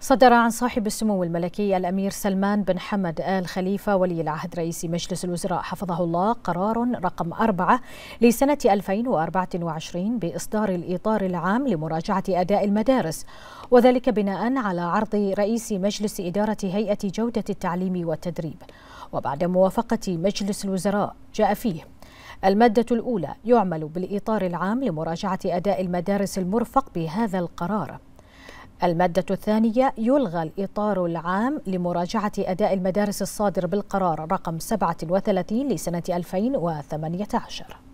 صدر عن صاحب السمو الملكي الأمير سلمان بن حمد آل خليفة ولي العهد رئيس مجلس الوزراء حفظه الله قرار رقم أربعة لسنة 2024 بإصدار الإطار العام لمراجعة أداء المدارس وذلك بناء على عرض رئيس مجلس إدارة هيئة جودة التعليم والتدريب وبعد موافقة مجلس الوزراء جاء فيه المادة الأولى يعمل بالإطار العام لمراجعة أداء المدارس المرفق بهذا القرار المادة الثانية يلغى الإطار العام لمراجعة أداء المدارس الصادر بالقرار رقم 37 لسنة 2018